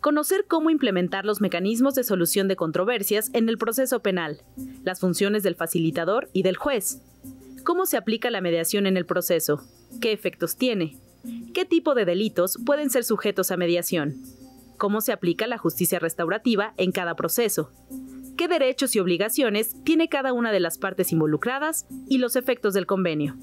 Conocer cómo implementar los mecanismos de solución de controversias en el proceso penal, las funciones del facilitador y del juez, cómo se aplica la mediación en el proceso, qué efectos tiene, qué tipo de delitos pueden ser sujetos a mediación, cómo se aplica la justicia restaurativa en cada proceso, qué derechos y obligaciones tiene cada una de las partes involucradas y los efectos del convenio.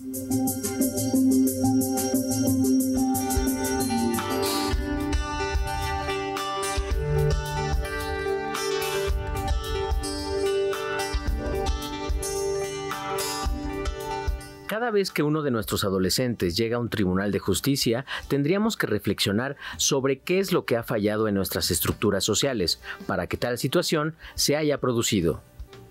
Cada vez que uno de nuestros adolescentes llega a un tribunal de justicia, tendríamos que reflexionar sobre qué es lo que ha fallado en nuestras estructuras sociales para que tal situación se haya producido.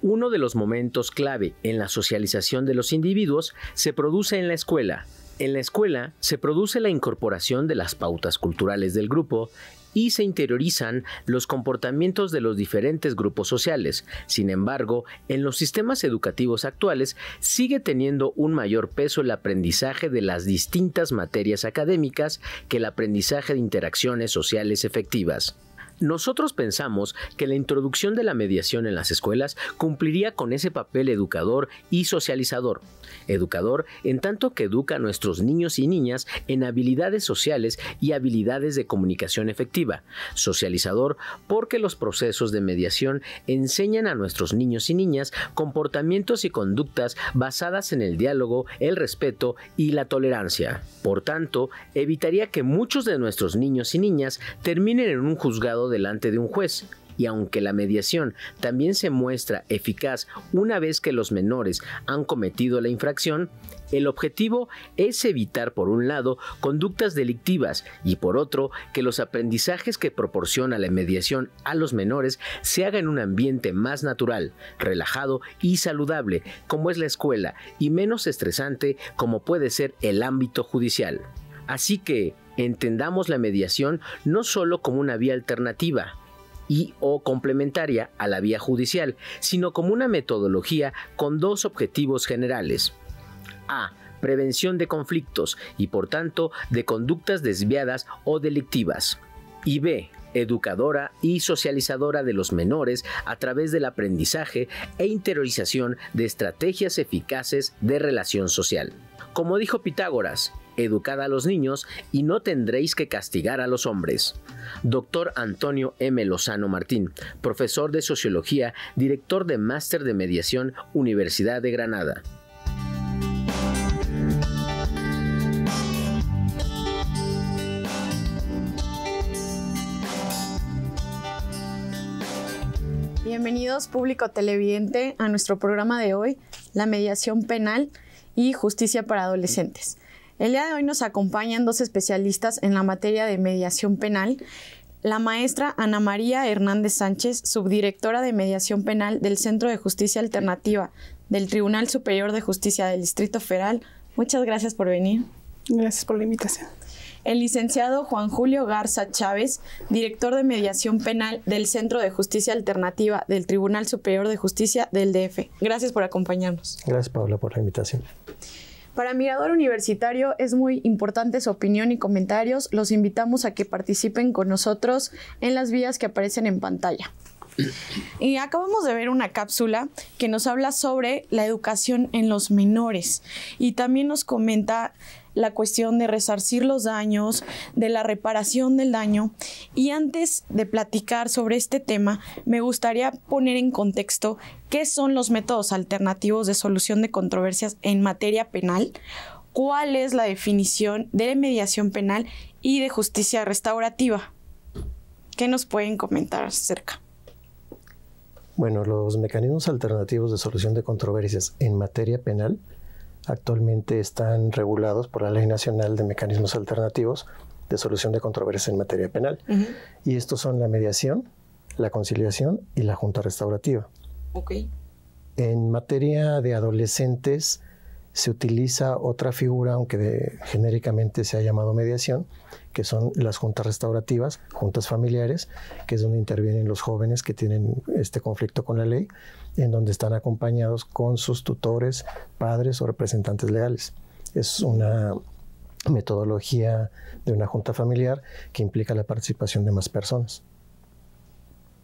Uno de los momentos clave en la socialización de los individuos se produce en la escuela, en la escuela se produce la incorporación de las pautas culturales del grupo y se interiorizan los comportamientos de los diferentes grupos sociales. Sin embargo, en los sistemas educativos actuales sigue teniendo un mayor peso el aprendizaje de las distintas materias académicas que el aprendizaje de interacciones sociales efectivas. Nosotros pensamos que la introducción de la mediación en las escuelas cumpliría con ese papel educador y socializador. Educador en tanto que educa a nuestros niños y niñas en habilidades sociales y habilidades de comunicación efectiva. Socializador porque los procesos de mediación enseñan a nuestros niños y niñas comportamientos y conductas basadas en el diálogo, el respeto y la tolerancia. Por tanto, evitaría que muchos de nuestros niños y niñas terminen en un juzgado de delante de un juez, y aunque la mediación también se muestra eficaz una vez que los menores han cometido la infracción, el objetivo es evitar, por un lado, conductas delictivas y, por otro, que los aprendizajes que proporciona la mediación a los menores se hagan en un ambiente más natural, relajado y saludable, como es la escuela, y menos estresante, como puede ser el ámbito judicial. Así que, entendamos la mediación no sólo como una vía alternativa, y o complementaria a la vía judicial, sino como una metodología con dos objetivos generales. A. Prevención de conflictos y por tanto de conductas desviadas o delictivas. Y B. Educadora y socializadora de los menores a través del aprendizaje e interiorización de estrategias eficaces de relación social. Como dijo Pitágoras, educad a los niños y no tendréis que castigar a los hombres. Doctor Antonio M. Lozano Martín, profesor de Sociología, director de Máster de Mediación, Universidad de Granada. Bienvenidos público televidente a nuestro programa de hoy, la mediación penal y justicia para adolescentes. El día de hoy nos acompañan dos especialistas en la materia de mediación penal. La maestra Ana María Hernández Sánchez, subdirectora de mediación penal del Centro de Justicia Alternativa del Tribunal Superior de Justicia del Distrito Federal. Muchas gracias por venir. Gracias por la invitación. El licenciado Juan Julio Garza Chávez, director de mediación penal del Centro de Justicia Alternativa del Tribunal Superior de Justicia del DF. Gracias por acompañarnos. Gracias, Paula, por la invitación. Para Mirador Universitario es muy importante su opinión y comentarios. Los invitamos a que participen con nosotros en las vías que aparecen en pantalla. Y acabamos de ver una cápsula que nos habla sobre la educación en los menores y también nos comenta la cuestión de resarcir los daños, de la reparación del daño. Y antes de platicar sobre este tema, me gustaría poner en contexto qué son los métodos alternativos de solución de controversias en materia penal, cuál es la definición de mediación penal y de justicia restaurativa. ¿Qué nos pueden comentar acerca? Bueno, los mecanismos alternativos de solución de controversias en materia penal actualmente están regulados por la Ley Nacional de Mecanismos Alternativos de Solución de Controversias en Materia Penal. Y estos son la mediación, la conciliación y la junta restaurativa. En materia de adolescentes se utiliza otra figura, aunque genéricamente se ha llamado mediación, que son las juntas restaurativas, juntas familiares, que es donde intervienen los jóvenes que tienen este conflicto con la ley, en donde están acompañados con sus tutores, padres o representantes legales. Es una metodología de una junta familiar que implica la participación de más personas.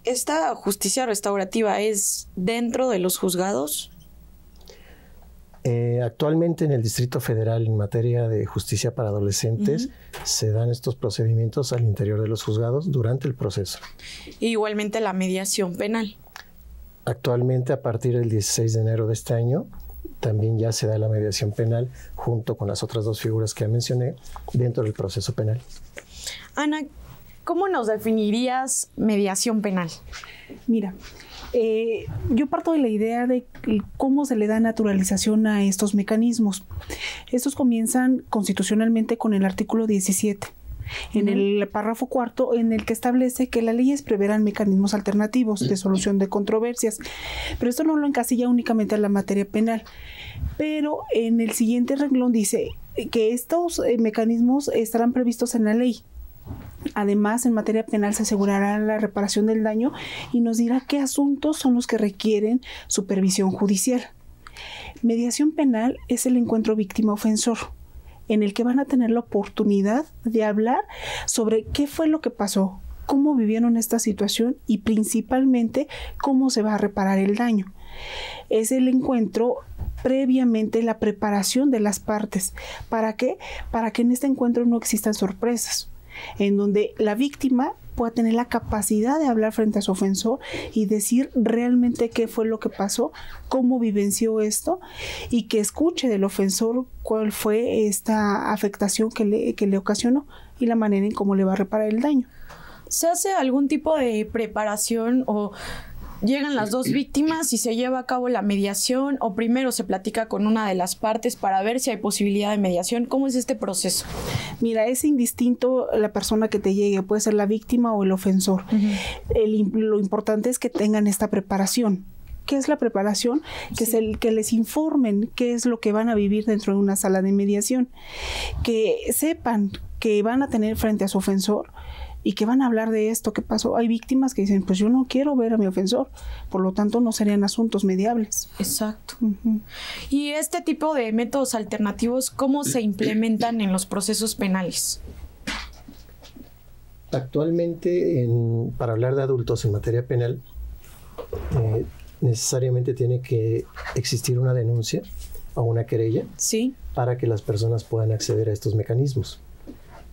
¿Esta justicia restaurativa es dentro de los juzgados? Eh, actualmente en el Distrito Federal en materia de justicia para adolescentes se dan estos procedimientos al interior de los juzgados durante el proceso. igualmente la mediación penal. Actualmente a partir del 16 de enero de este año también ya se da la mediación penal junto con las otras dos figuras que ya mencioné dentro del proceso penal. Ana, ¿cómo nos definirías mediación penal? Mira, eh, yo parto de la idea de cómo se le da naturalización a estos mecanismos. Estos comienzan constitucionalmente con el artículo 17 en el párrafo cuarto, en el que establece que las leyes preverán mecanismos alternativos de solución de controversias. Pero esto no lo encasilla únicamente a la materia penal. Pero en el siguiente renglón dice que estos eh, mecanismos estarán previstos en la ley Además, en materia penal se asegurará la reparación del daño y nos dirá qué asuntos son los que requieren supervisión judicial. Mediación penal es el encuentro víctima-ofensor, en el que van a tener la oportunidad de hablar sobre qué fue lo que pasó, cómo vivieron esta situación y principalmente cómo se va a reparar el daño. Es el encuentro previamente la preparación de las partes. ¿Para qué? Para que en este encuentro no existan sorpresas en donde la víctima pueda tener la capacidad de hablar frente a su ofensor y decir realmente qué fue lo que pasó, cómo vivenció esto y que escuche del ofensor cuál fue esta afectación que le, que le ocasionó y la manera en cómo le va a reparar el daño. ¿Se hace algún tipo de preparación o Llegan las dos víctimas y se lleva a cabo la mediación o primero se platica con una de las partes para ver si hay posibilidad de mediación. ¿Cómo es este proceso? Mira, es indistinto la persona que te llegue, puede ser la víctima o el ofensor. lo importante es que tengan esta preparación qué es la preparación, que, el que les informen qué es lo que van a vivir dentro de una sala de mediación, que sepan que van a tener frente a su ofensor y que van a hablar de esto ¿Qué pasó. Hay víctimas que dicen, pues yo no quiero ver a mi ofensor, por lo tanto no serían asuntos mediables. Exacto. ¿Y este tipo de métodos alternativos cómo se implementan en los procesos penales? Actualmente, en, para hablar de adultos en materia penal, eh, necesariamente tiene que existir una denuncia o una querella ¿Sí? para que las personas puedan acceder a estos mecanismos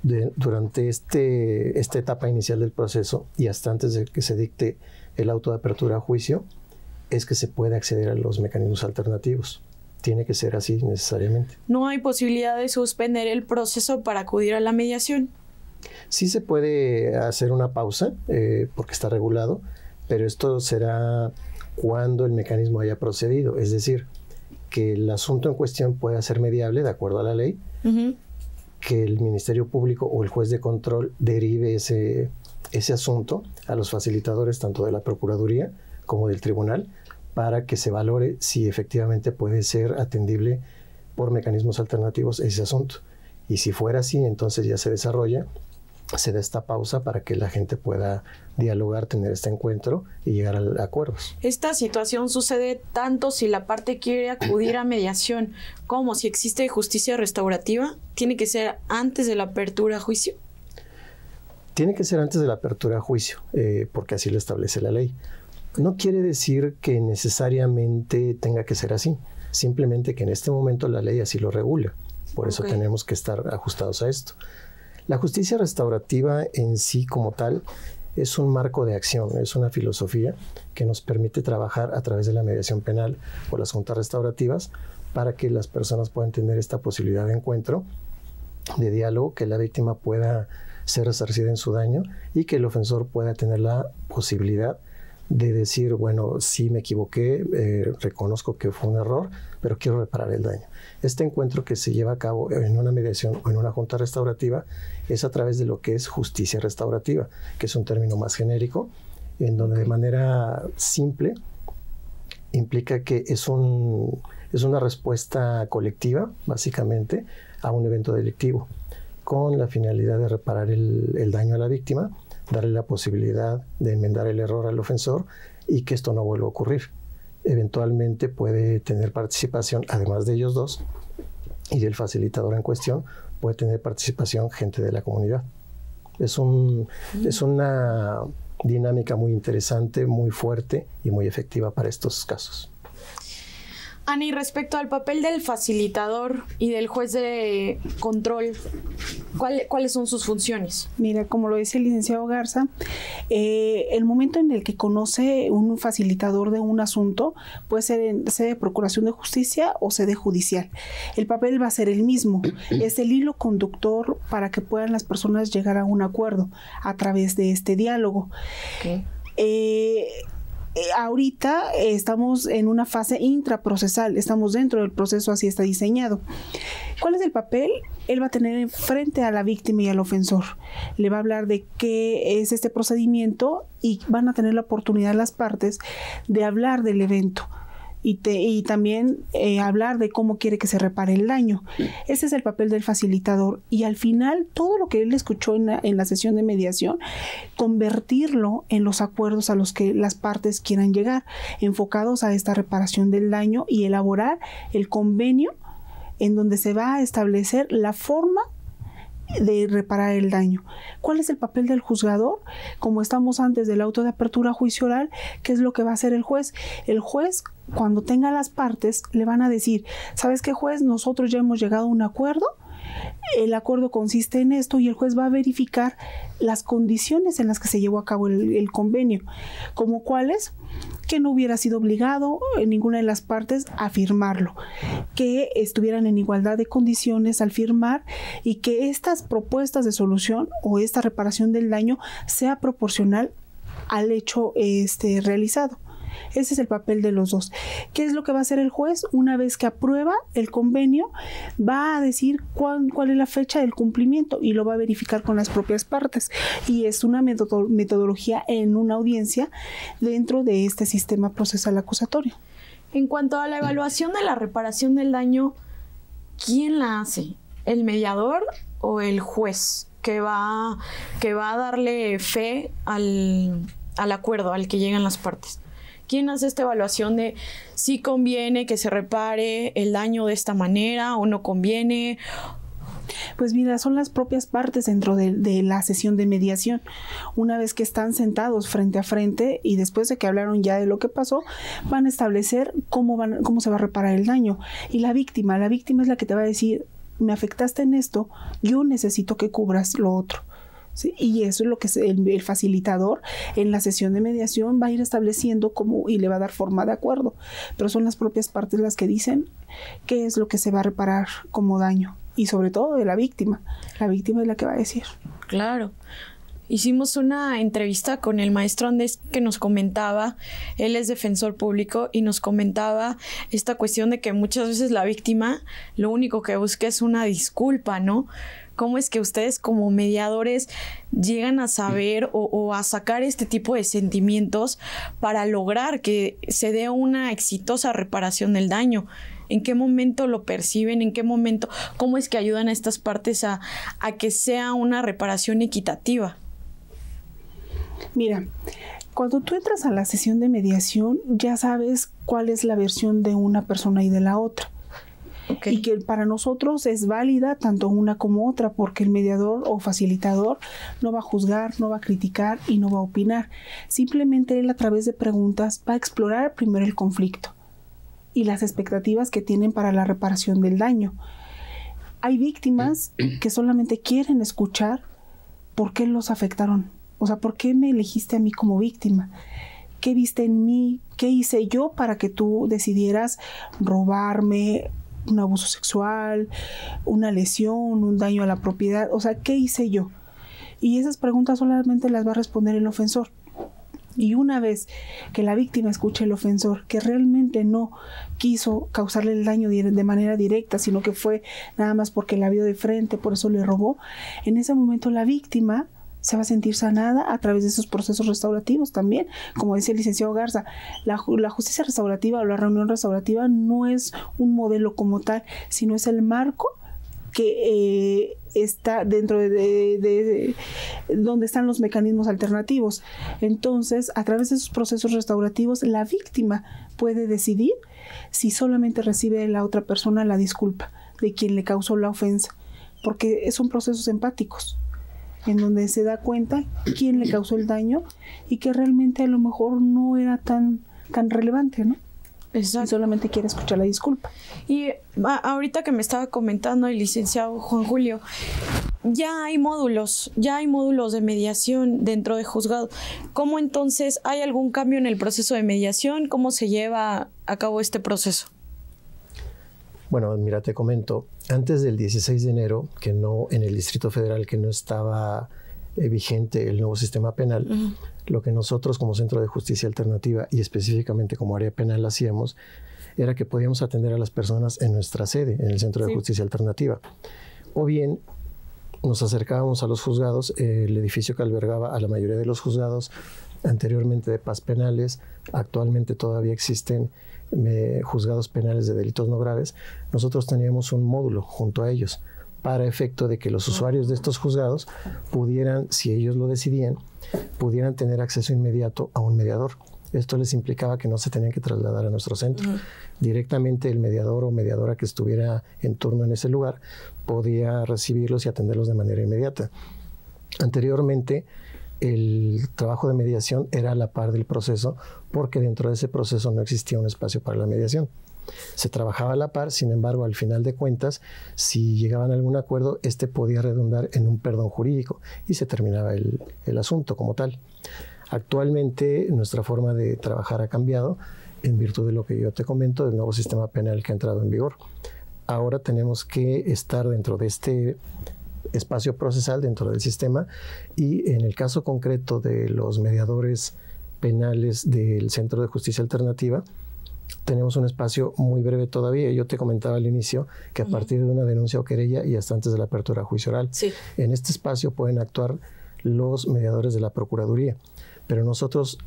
durante este, esta etapa inicial del proceso y hasta antes de que se dicte el auto de apertura a juicio, es que se puede acceder a los mecanismos alternativos. Tiene que ser así necesariamente. ¿No hay posibilidad de suspender el proceso para acudir a la mediación? Sí se puede hacer una pausa eh, porque está regulado, pero esto será cuando el mecanismo haya procedido, es decir, que el asunto en cuestión pueda ser mediable de acuerdo a la ley, que el Ministerio Público o el juez de control derive ese, ese asunto a los facilitadores tanto de la Procuraduría como del Tribunal para que se valore si efectivamente puede ser atendible por mecanismos alternativos ese asunto. Y si fuera así, entonces ya se desarrolla se da esta pausa para que la gente pueda dialogar, tener este encuentro y llegar a, acuerdos. Esta situación sucede tanto si la parte quiere acudir a mediación como si existe justicia restaurativa, tiene que ser antes de la apertura a juicio. Tiene que ser antes de la apertura a juicio, eh, porque así lo establece la ley. No quiere decir que necesariamente tenga que ser así, simplemente que en este momento la ley así lo regula. Por eso tenemos que estar ajustados a esto. La justicia restaurativa en sí como tal es un marco de acción, es una filosofía que nos permite trabajar a través de la mediación penal o las juntas restaurativas para que las personas puedan tener esta posibilidad de encuentro, de diálogo, que la víctima pueda ser resarcida en su daño y que el ofensor pueda tener la posibilidad de decir, bueno, sí me equivoqué, eh, reconozco que fue un error, pero quiero reparar el daño. Este encuentro que se lleva a cabo en una mediación o en una junta restaurativa es a través de lo que es justicia restaurativa, que es un término más genérico, en donde de manera simple implica que es, es una respuesta colectiva, básicamente, a un evento delictivo, con la finalidad de reparar el daño a la víctima darle la posibilidad de enmendar el error al ofensor y que esto no vuelva a ocurrir. Eventualmente puede tener participación, además de ellos dos, y del facilitador en cuestión, puede tener participación gente de la comunidad. Es, es una dinámica muy interesante, muy fuerte y muy efectiva para estos casos. Ani, respecto al papel del facilitador y del juez de control, ¿cuáles son sus funciones? Mira, como lo dice el licenciado Garza, eh, el momento en el que conoce un facilitador de un asunto puede ser en sede de Procuración de Justicia o sede judicial. El papel va a ser el mismo, es el hilo conductor para que puedan las personas llegar a un acuerdo a través de este diálogo. Okay. Eh, eh, ahorita estamos en una fase intraprocesal, estamos dentro del proceso, así está diseñado. ¿Cuál es el papel? Él va a tener frente a la víctima y al ofensor. Le va a hablar de qué es este procedimiento y van a tener la oportunidad las partes de hablar del evento y, también eh, hablar de cómo quiere que se repare el daño. Ese es el papel del facilitador y al final todo lo que él escuchó en la, sesión de mediación, convertirlo en los acuerdos a los que las partes quieran llegar, enfocados a esta reparación del daño y elaborar el convenio en donde se va a establecer la forma de reparar el daño. ¿Cuál es el papel del juzgador? Como estamos antes del auto de apertura juicio oral, ¿qué es lo que va a hacer el juez? El juez cuando tenga las partes, le van a decir, ¿sabes qué juez? Nosotros ya hemos llegado a un acuerdo, el acuerdo consiste en esto y el juez va a verificar las condiciones en las que se llevó a cabo el, convenio, como cuáles, que no hubiera sido obligado en ninguna de las partes a firmarlo, que estuvieran en igualdad de condiciones al firmar y que estas propuestas de solución o esta reparación del daño sea proporcional al hecho este, realizado. Ese es el papel de los dos. ¿Qué es lo que va a hacer el juez? Una vez que aprueba el convenio, va a decir cuál es la fecha del cumplimiento y lo va a verificar con las propias partes. Y es una metodología en una audiencia dentro de este sistema procesal acusatorio. En cuanto a la evaluación de la reparación del daño, ¿quién la hace? ¿El mediador o el juez que va, que va a darle fe al, al acuerdo al que llegan las partes? ¿Quién hace esta evaluación de si conviene que se repare el daño de esta manera o no conviene? Pues mira, son las propias partes dentro de, la sesión de mediación. Una vez que están sentados frente a frente y después de que hablaron ya de lo que pasó, van a establecer cómo, van, cómo se va a reparar el daño. Y la víctima, la víctima es la que te va a decir, me afectaste en esto, yo necesito que cubras lo otro. Y eso es lo que el, facilitador en la sesión de mediación va a ir estableciendo como y le va a dar forma de acuerdo. Pero son las propias partes las que dicen qué es lo que se va a reparar como daño y sobre todo de la víctima. La víctima es la que va a decir. Claro hicimos una entrevista con el maestro Andés que nos comentaba, él es defensor público y nos comentaba esta cuestión de que muchas veces la víctima lo único que busca es una disculpa, ¿no? ¿Cómo es que ustedes como mediadores llegan a saber o, a sacar este tipo de sentimientos para lograr que se dé una exitosa reparación del daño? ¿En qué momento lo perciben? ¿En qué momento? ¿Cómo es que ayudan a estas partes a que sea una reparación equitativa? Mira, cuando tú entras a la sesión de mediación, ya sabes cuál es la versión de una persona y de la otra y que para nosotros es válida tanto una como otra porque el mediador o facilitador no va a juzgar, no va a criticar y no va a opinar. Simplemente él a través de preguntas va a explorar primero el conflicto y las expectativas que tienen para la reparación del daño. Hay víctimas que solamente quieren escuchar por qué los afectaron, o sea, por qué me elegiste a mí como víctima. ¿Qué viste en mí? ¿Qué hice yo para que tú decidieras robarme, un abuso sexual, una lesión, un daño a la propiedad, o sea, ¿qué hice yo? Y esas preguntas solamente las va a responder el ofensor. Y una vez que la víctima escuche el ofensor, que realmente no quiso causarle el daño de manera directa, sino que fue nada más porque la vio de frente, por eso le robó, en ese momento la víctima se va a sentir sanada a través de esos procesos restaurativos también. Como decía el licenciado Garza, la, justicia restaurativa o la reunión restaurativa no es un modelo como tal, sino es el marco que eh, está dentro de, donde están los mecanismos alternativos. Entonces, a través de esos procesos restaurativos, la víctima puede decidir si solamente recibe la otra persona la disculpa de quien le causó la ofensa, porque son procesos empáticos en donde se da cuenta quién le causó el daño y que realmente a lo mejor no era tan, tan relevante, ¿no? solamente quiere escuchar la disculpa. Y ahorita que me estaba comentando el licenciado Juan Julio, ya hay módulos, ya hay módulos de mediación dentro de juzgado. ¿Cómo entonces hay algún cambio en el proceso de mediación? ¿Cómo se lleva a cabo este proceso? Bueno, mira, te comento, antes del 16 de enero, que no en el Distrito Federal, que no estaba eh, vigente el nuevo sistema penal, lo que nosotros como Centro de Justicia Alternativa y específicamente como área penal hacíamos, era que podíamos atender a las personas en nuestra sede, en el Centro de Justicia Alternativa. O bien nos acercábamos a los juzgados, el edificio que albergaba a la mayoría de los juzgados, anteriormente de paz penales, actualmente todavía existen juzgados penales de delitos no graves, nosotros teníamos un módulo junto a ellos para efecto de que los usuarios de estos juzgados pudieran, si ellos lo decidían, pudieran tener acceso inmediato a un mediador. Esto les implicaba que no se tenían que trasladar a nuestro centro. Directamente el mediador o mediadora que estuviera en turno en ese lugar podía recibirlos y atenderlos de manera inmediata. Anteriormente, el trabajo de mediación era a la par del proceso, porque dentro de ese proceso no existía un espacio para la mediación. Se trabajaba a la par, sin embargo, al final de cuentas, si llegaban a algún acuerdo, este podía redundar en un perdón jurídico y se terminaba el, el asunto como tal. Actualmente nuestra forma de trabajar ha cambiado en virtud de lo que yo te comento del nuevo sistema penal que ha entrado en vigor. Ahora tenemos que estar dentro de este espacio procesal dentro del sistema y en el caso concreto de los mediadores penales del Centro de Justicia Alternativa, tenemos un espacio muy breve todavía. Yo te comentaba al inicio que a partir de una denuncia o querella y hasta antes de la apertura juicio oral, en este espacio pueden actuar los mediadores de la Procuraduría. Pero nosotros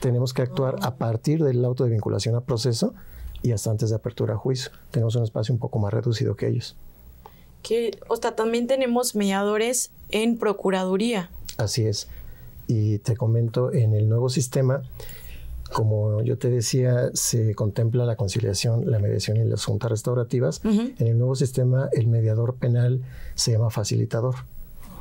tenemos que actuar a partir del auto de vinculación a proceso y hasta antes de apertura a juicio. Tenemos un espacio un poco más reducido que ellos. Que, o sea, también tenemos mediadores en Procuraduría. Así es. Y te comento, en el nuevo sistema, como yo te decía, se contempla la conciliación, la mediación y las juntas restaurativas. En el nuevo sistema, el mediador penal se llama facilitador,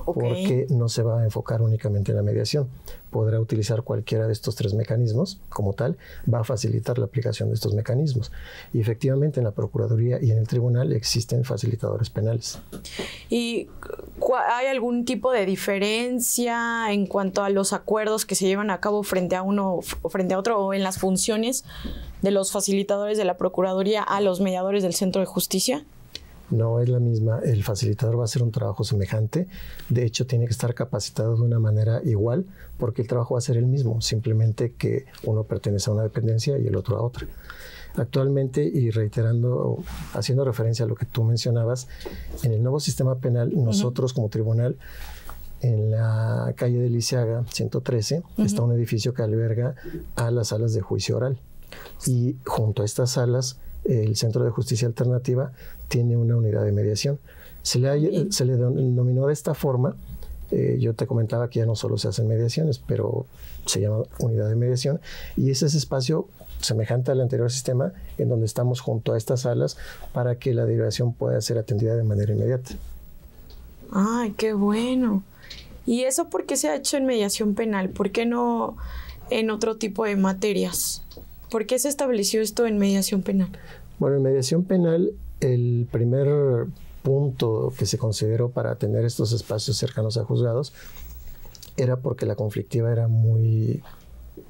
porque no se va a enfocar únicamente en la mediación podrá utilizar cualquiera de estos tres mecanismos como tal, va a facilitar la aplicación de estos mecanismos. Y efectivamente en la Procuraduría y en el Tribunal existen facilitadores penales. ¿Y hay algún tipo de diferencia en cuanto a los acuerdos que se llevan a cabo frente a uno o frente a otro o en las funciones de los facilitadores de la Procuraduría a los mediadores del Centro de Justicia? no es la misma. El facilitador va a hacer un trabajo semejante. De hecho, tiene que estar capacitado de una manera igual porque el trabajo va a ser el mismo, simplemente que uno pertenece a una dependencia y el otro a otra. Actualmente, y reiterando, haciendo referencia a lo que tú mencionabas, en el nuevo sistema penal, nosotros como tribunal, en la calle de Lisiaga, 113, está un edificio que alberga a las salas de juicio oral. Y junto a estas salas, el Centro de Justicia Alternativa tiene una unidad de mediación. Se le, se le denominó de esta forma. Eh, yo te comentaba que ya no solo se hacen mediaciones, pero se llama unidad de mediación. Y ese es espacio semejante al anterior sistema en donde estamos junto a estas salas para que la derivación pueda ser atendida de manera inmediata. ¡Ay, qué bueno! ¿Y eso por qué se ha hecho en mediación penal? ¿Por qué no en otro tipo de materias? ¿Por qué se estableció esto en mediación penal? Bueno, en mediación penal el primer punto que se consideró para tener estos espacios cercanos a juzgados era porque la conflictiva era muy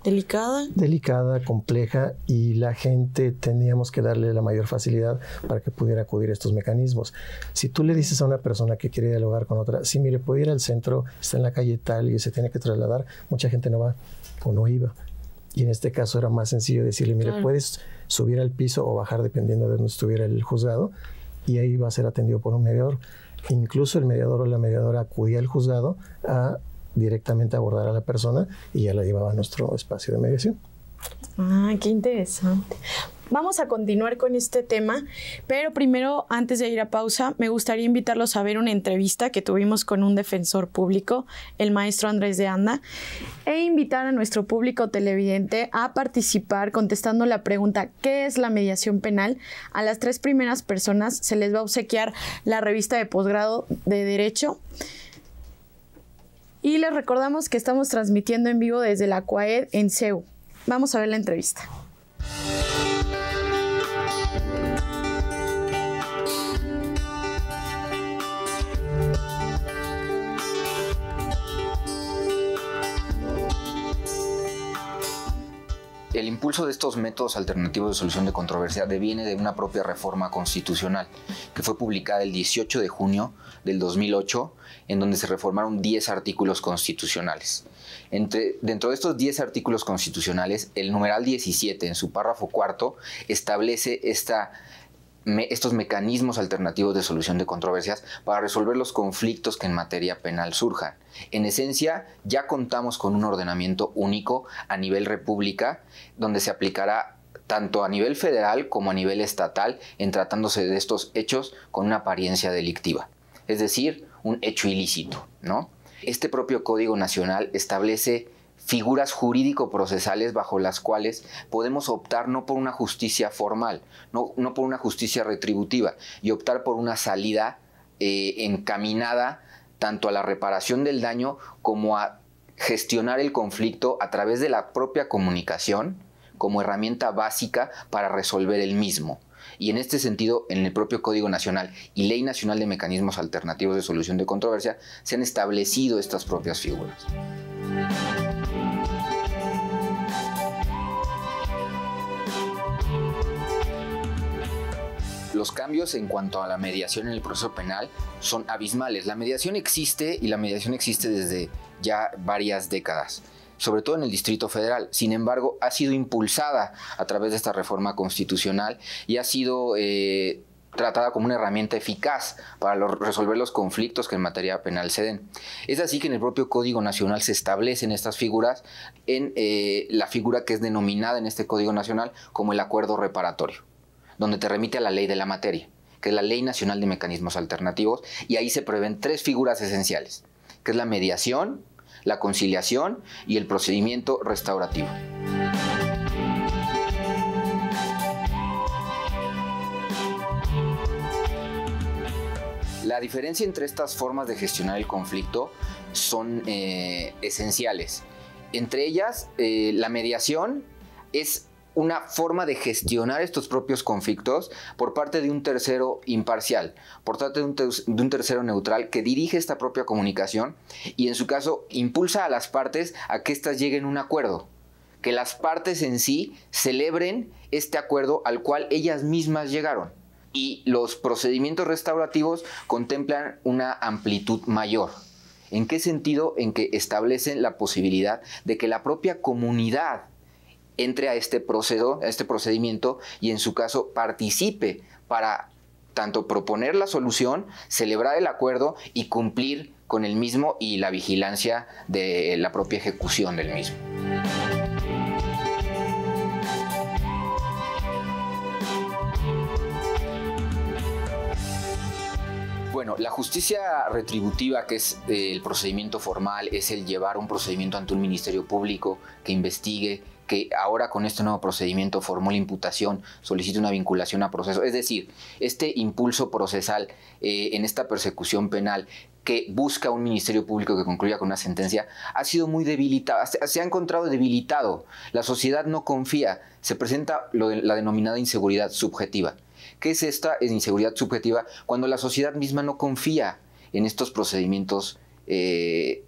delicada. Delicada, compleja y la gente teníamos que darle la mayor facilidad para que pudiera acudir a estos mecanismos. Si tú le dices a una persona que quiere dialogar con otra, sí, mire, puede ir al centro, está en la calle tal y se tiene que trasladar, mucha gente no va o no iba. Y en este caso era más sencillo decirle, mire, puedes subiera al piso o bajar dependiendo de dónde estuviera el juzgado y ahí va a ser atendido por un mediador. Incluso el mediador o la mediadora acudía al juzgado a directamente abordar a la persona y ya la llevaba a nuestro espacio de mediación. Ah, qué interesante. Vamos a continuar con este tema, pero primero, antes de ir a pausa, me gustaría invitarlos a ver una entrevista que tuvimos con un defensor público, el maestro Andrés de Anda, e invitar a nuestro público televidente a participar contestando la pregunta ¿qué es la mediación penal? A las tres primeras personas se les va a obsequiar la revista de posgrado de Derecho. Y les recordamos que estamos transmitiendo en vivo desde la CUAED en CEU. Vamos a ver la entrevista. El impulso de estos métodos alternativos de solución de controversia deviene de una propia reforma constitucional que fue publicada el 18 de junio del 2008, en donde se reformaron 10 artículos constitucionales. Entre, dentro de estos 10 artículos constitucionales, el numeral 17, en su párrafo cuarto, establece esta estos mecanismos alternativos de solución de controversias para resolver los conflictos que en materia penal surjan. En esencia, ya contamos con un ordenamiento único a nivel república, donde se aplicará tanto a nivel federal como a nivel estatal en tratándose de estos hechos con una apariencia delictiva, es decir, un hecho ilícito, ¿no? Este propio Código Nacional establece figuras jurídico-procesales bajo las cuales podemos optar no por una justicia formal, no, no por una justicia retributiva, y optar por una salida eh, encaminada tanto a la reparación del daño como a gestionar el conflicto a través de la propia comunicación como herramienta básica para resolver el mismo. Y en este sentido, en el propio Código Nacional y Ley Nacional de Mecanismos Alternativos de Solución de Controversia, se han establecido estas propias figuras. los cambios en cuanto a la mediación en el proceso penal son abismales. La mediación existe y la mediación existe desde ya varias décadas sobre todo en el Distrito Federal. Sin embargo, ha sido impulsada a través de esta reforma constitucional y ha sido eh, tratada como una herramienta eficaz para resolver los conflictos que en materia penal se den. Es así que en el propio Código Nacional se establecen estas figuras en eh, la figura que es denominada en este Código Nacional como el acuerdo reparatorio donde te remite a la ley de la materia, que es la Ley Nacional de Mecanismos Alternativos, y ahí se prevén tres figuras esenciales, que es la mediación, la conciliación y el procedimiento restaurativo. La diferencia entre estas formas de gestionar el conflicto son eh, esenciales. Entre ellas, eh, la mediación es una forma de gestionar estos propios conflictos por parte de un tercero imparcial, por parte de un, tercero neutral que dirige esta propia comunicación y en su caso impulsa a las partes a que éstas lleguen a un acuerdo que las partes en sí celebren este acuerdo al cual ellas mismas llegaron. Y los procedimientos restaurativos contemplan una amplitud mayor. ¿En qué sentido? En que establecen la posibilidad de que la propia comunidad entre a este, a este procedimiento y en su caso participe para tanto proponer la solución, celebrar el acuerdo y cumplir con el mismo y la vigilancia de la propia ejecución del mismo. Bueno, la justicia retributiva, que es eh, el procedimiento formal, es el llevar un procedimiento ante un ministerio público que investigue, que ahora con este nuevo procedimiento formó la imputación, solicita una vinculación a proceso. Es decir, este impulso procesal eh, en esta persecución penal que busca un ministerio público que concluya con una sentencia ha sido muy debilitado, se ha encontrado debilitado. La sociedad no confía, se presenta la denominada inseguridad subjetiva. ¿Qué es esta inseguridad subjetiva? Cuando la sociedad misma no confía en estos procedimientos eh,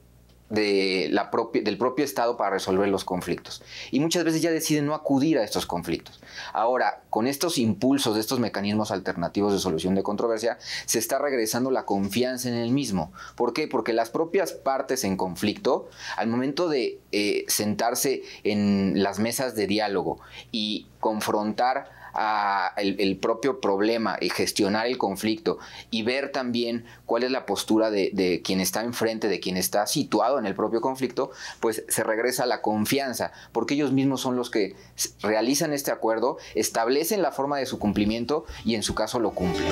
del propio Estado para resolver los conflictos. Y muchas veces ya deciden no acudir a estos conflictos. Ahora, con estos impulsos, estos mecanismos alternativos de solución de controversia, se está regresando la confianza en el mismo. ¿Por qué? Porque las propias partes en conflicto, al momento de eh, sentarse en las mesas de diálogo y confrontar a el, propio problema y eh, gestionar el conflicto y ver también cuál es la postura de, quien está enfrente, de quien está situado en el propio conflicto, pues se regresa a la confianza, porque ellos mismos son los que realizan este acuerdo, establecen la forma de su cumplimiento y en su caso lo cumplen.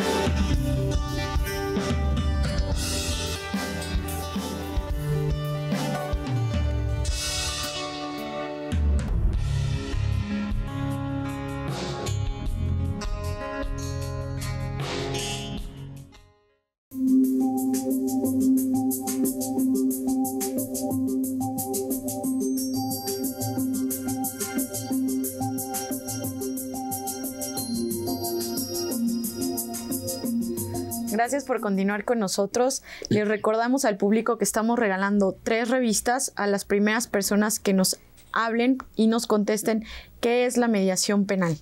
Gracias por continuar con nosotros. Les recordamos al público que estamos regalando tres revistas a las primeras personas que nos hablen y nos contesten qué es la mediación penal.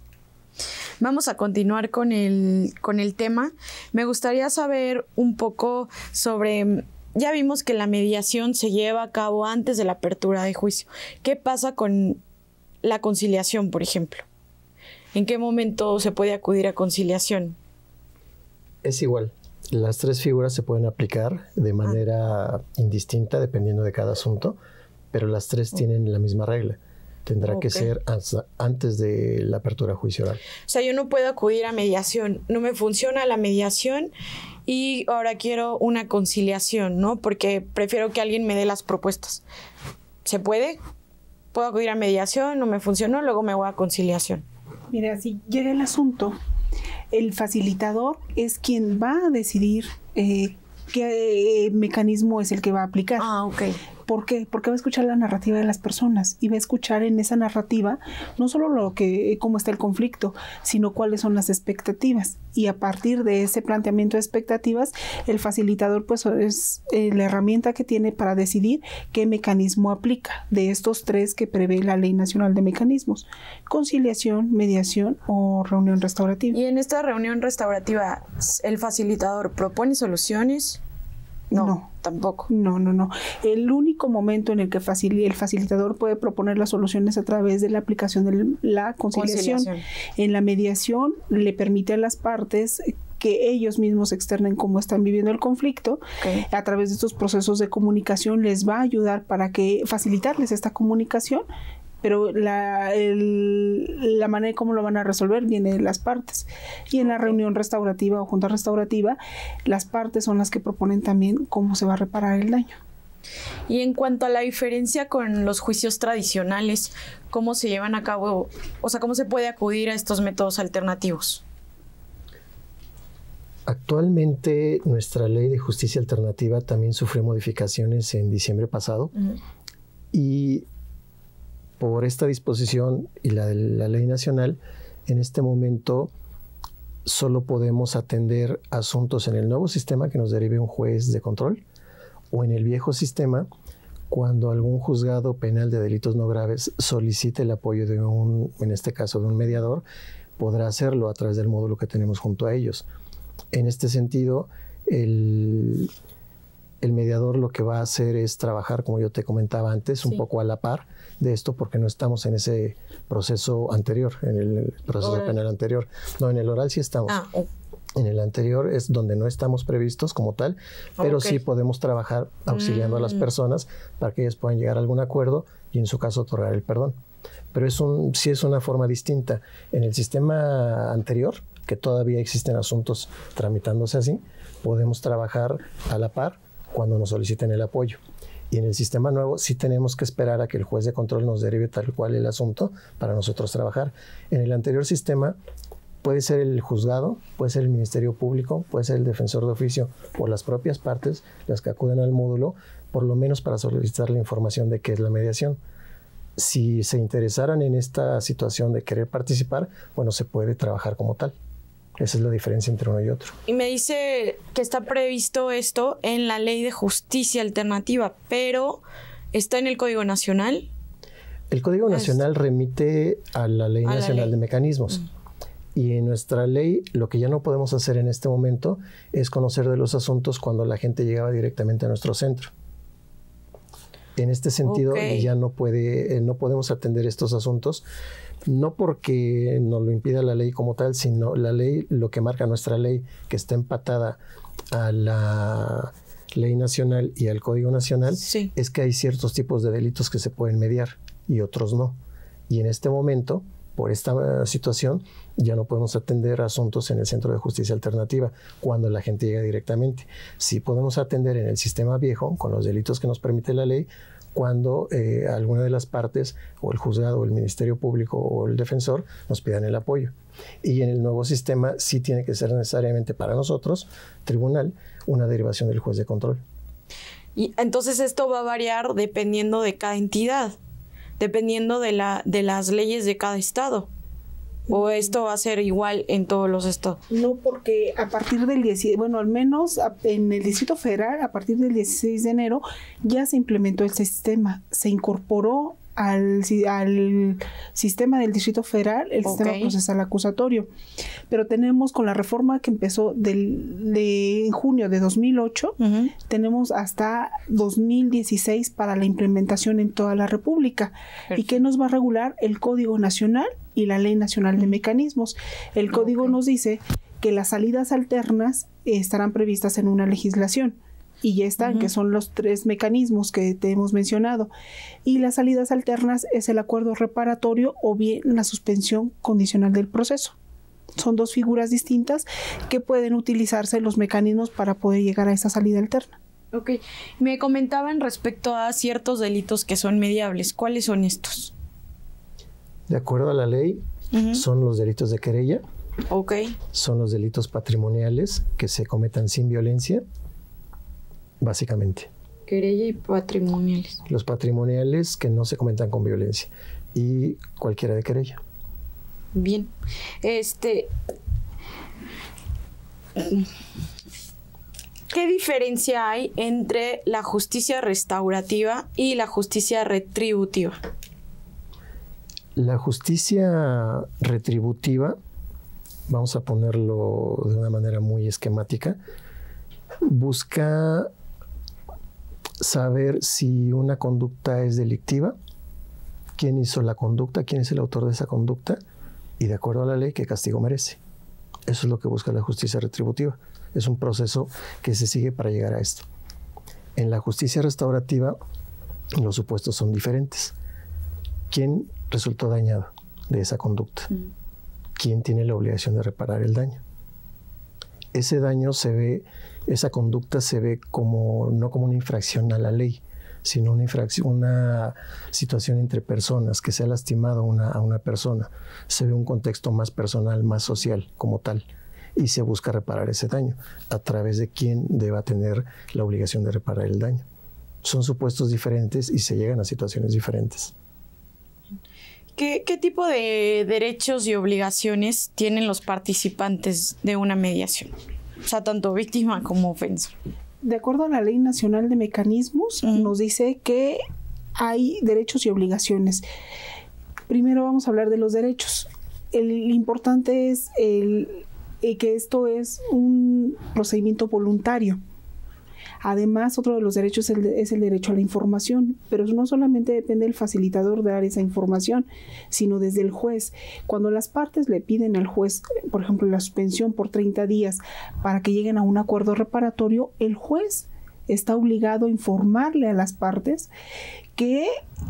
Vamos a continuar con el, con el tema. Me gustaría saber un poco sobre ya vimos que la mediación se lleva a cabo antes de la apertura de juicio. ¿Qué pasa con la conciliación, por ejemplo? ¿En qué momento se puede acudir a conciliación? Es igual. Las tres figuras se pueden aplicar de manera indistinta dependiendo de cada asunto, pero las tres tienen la misma regla. Tendrá que ser antes de la apertura judicial. O sea, yo no puedo acudir a mediación, no me funciona la mediación y ahora quiero una conciliación, ¿no? Porque prefiero que alguien me dé las propuestas. ¿Se puede? Puedo acudir a mediación, no me funcionó, luego me voy a conciliación. Mira, si llega el asunto el facilitador es quien va a decidir eh, qué eh, mecanismo es el que va a aplicar. Ah, okay. ¿Por qué? Porque va a escuchar la narrativa de las personas y va a escuchar en esa narrativa no solo lo que, cómo está el conflicto, sino cuáles son las expectativas. Y a partir de ese planteamiento de expectativas, el facilitador pues es eh, la herramienta que tiene para decidir qué mecanismo aplica de estos tres que prevé la Ley Nacional de Mecanismos, conciliación, mediación o reunión restaurativa. Y en esta reunión restaurativa, el facilitador propone soluciones, no, tampoco. No, no, no. El único momento en el que el facilitador puede proponer las soluciones a través de la aplicación de la conciliación. En la mediación le permite a las partes que ellos mismos externen cómo están viviendo el conflicto. A través de estos procesos de comunicación les va a ayudar para que facilitarles esta comunicación pero la, el, la manera cómo lo van a resolver viene de las partes. Y en la reunión restaurativa o junta restaurativa, las partes son las que proponen también cómo se va a reparar el daño. Y en cuanto a la diferencia con los juicios tradicionales, ¿cómo se llevan a cabo? O sea, ¿cómo se puede acudir a estos métodos alternativos? Actualmente nuestra ley de justicia alternativa también sufrió modificaciones en diciembre pasado y por esta disposición y la de la ley nacional, en este momento solo podemos atender asuntos en el nuevo sistema que nos derive un juez de control o en el viejo sistema cuando algún juzgado penal de delitos no graves solicite el apoyo de un, en este caso de un mediador, podrá hacerlo a través del módulo que tenemos junto a ellos. En este sentido, el, el mediador lo que va a hacer es trabajar, como yo te comentaba antes, un poco a la par de esto, porque no estamos en ese proceso anterior, en el proceso penal anterior. No, en el oral sí estamos. Ah, en el anterior es donde no estamos previstos como tal, pero sí podemos trabajar auxiliando a las mm. personas para que ellas puedan llegar a algún acuerdo y en su caso otorgar el perdón. Pero es un, sí es una forma distinta. En el sistema anterior, que todavía existen asuntos tramitándose así, podemos trabajar a la par cuando nos soliciten el apoyo. Y en el sistema nuevo sí tenemos que esperar a que el juez de control nos derive tal cual el asunto para nosotros trabajar. En el anterior sistema puede ser el juzgado, puede ser el Ministerio Público, puede ser el defensor de oficio por las propias partes las que acuden al módulo, por lo menos para solicitar la información de qué es la mediación. Si se interesaran en esta situación de querer participar, bueno, se puede trabajar como tal. Esa es la diferencia entre uno y otro. Y me dice que está previsto esto en la ley de justicia alternativa, pero ¿está en el Código Nacional? El Código Nacional remite a la Ley Nacional de Mecanismos. Mm. Y en nuestra ley lo que ya no podemos hacer en este momento es conocer de los asuntos cuando la gente llegaba directamente a nuestro centro. En este sentido ya eh, no podemos atender estos asuntos no porque nos lo impida la ley como tal, sino la ley, lo que marca nuestra ley, que está empatada a la ley nacional y al código nacional, es que hay ciertos tipos de delitos que se pueden mediar y otros no. Y en este momento, por esta eh, situación, ya no podemos atender asuntos en el Centro de Justicia Alternativa cuando la gente llega directamente. Sí podemos atender en el sistema viejo, con los delitos que nos permite la ley, cuando eh, alguna de las partes, o el juzgado, o el Ministerio Público, o el defensor, nos pidan el apoyo. Y en el nuevo sistema sí tiene que ser necesariamente para nosotros, tribunal, una derivación del juez de control. Y entonces esto va a variar dependiendo de cada entidad, dependiendo de, la, de las leyes de cada estado. ¿O esto va a ser igual en todos los estados? No, porque a partir del 10, bueno, al menos en el Distrito Federal, a partir del 16 de enero, ya se implementó el sistema, se incorporó al, al sistema del Distrito Federal, el sistema procesal acusatorio. Pero tenemos con la reforma que empezó en junio de 2008, tenemos hasta 2016 para la implementación en toda la República. ¿Y que nos va a regular? El Código Nacional y la Ley Nacional de Mecanismos. El código nos dice que las salidas alternas estarán previstas en una legislación y ya están, que son los tres mecanismos que te hemos mencionado. Y las salidas alternas es el acuerdo reparatorio o bien la suspensión condicional del proceso. Son dos figuras distintas que pueden utilizarse los mecanismos para poder llegar a esa salida alterna. Ok, me comentaban respecto a ciertos delitos que son mediables. ¿Cuáles son estos? De acuerdo a la ley, son los delitos de querella. Ok. Son los delitos patrimoniales que se cometan sin violencia básicamente. Querella y patrimoniales. Los patrimoniales que no se comentan con violencia y cualquiera de querella. Bien. Este. ¿Qué diferencia hay entre la justicia restaurativa y la justicia retributiva? La justicia retributiva, vamos a ponerlo de una manera muy esquemática, busca saber si una conducta es delictiva, quién hizo la conducta, quién es el autor de esa conducta y de acuerdo a la ley qué castigo merece. Eso es lo que busca la justicia retributiva. Es un proceso que se sigue para llegar a esto. En la justicia restaurativa los supuestos son diferentes. ¿Quién resultó dañado de esa conducta? Mm. ¿Quién tiene la obligación de reparar el daño? Ese daño se ve esa conducta se ve como no como una infracción a la ley, sino una infracción, una situación entre personas, que se ha lastimado a una persona. Se ve un contexto más personal, más social como tal, y se busca reparar ese daño a través de quién deba tener la obligación de reparar el daño. Son supuestos diferentes y se llegan a situaciones diferentes. ¿Qué, tipo de derechos y obligaciones tienen los participantes de una mediación? O sea, tanto víctima como ofensor. De acuerdo a la Ley Nacional de Mecanismos, nos dice que hay derechos y obligaciones. Primero vamos a hablar de los derechos. El importante es eh, que esto es un procedimiento voluntario. Además, otro de los derechos es el, derecho a la información, pero no solamente depende del facilitador de dar esa información, sino desde el juez. Cuando las partes le piden al juez, por ejemplo, la suspensión por 30 días para que lleguen a un acuerdo reparatorio, el juez está obligado a informarle a las partes que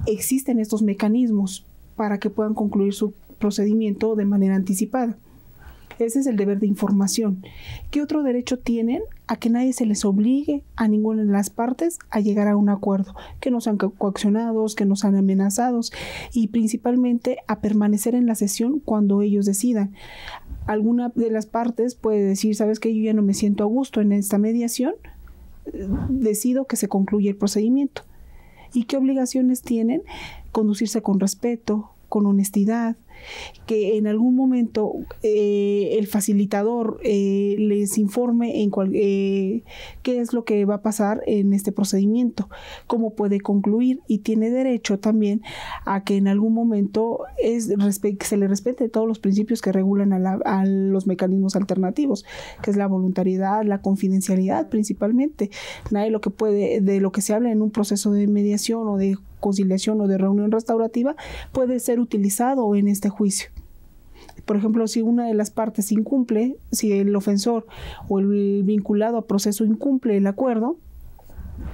existen estos mecanismos para que puedan concluir su procedimiento de manera anticipada. Ese es el deber de información. ¿Qué otro derecho tienen? a que nadie se les obligue a ninguna de las partes a llegar a un acuerdo, que no sean coaccionados, que no sean amenazados y principalmente a permanecer en la sesión cuando ellos decidan. Alguna de las partes puede decir, sabes que yo ya no me siento a gusto en esta mediación, eh, decido que se concluya el procedimiento. ¿Y qué obligaciones tienen? Conducirse con respeto, con honestidad, que en algún momento eh, el facilitador eh, les informe en eh, qué es lo que va a pasar en este procedimiento, cómo puede concluir y tiene derecho también a que en algún momento se le respete todos los principios que regulan a, los mecanismos alternativos, que es la voluntariedad, la confidencialidad principalmente. Nadie lo que puede, de lo que se habla en un proceso de mediación o de conciliación o de reunión restaurativa puede ser utilizado en este este juicio. Por ejemplo, si una de las partes incumple, si el ofensor o el vinculado a proceso incumple el acuerdo,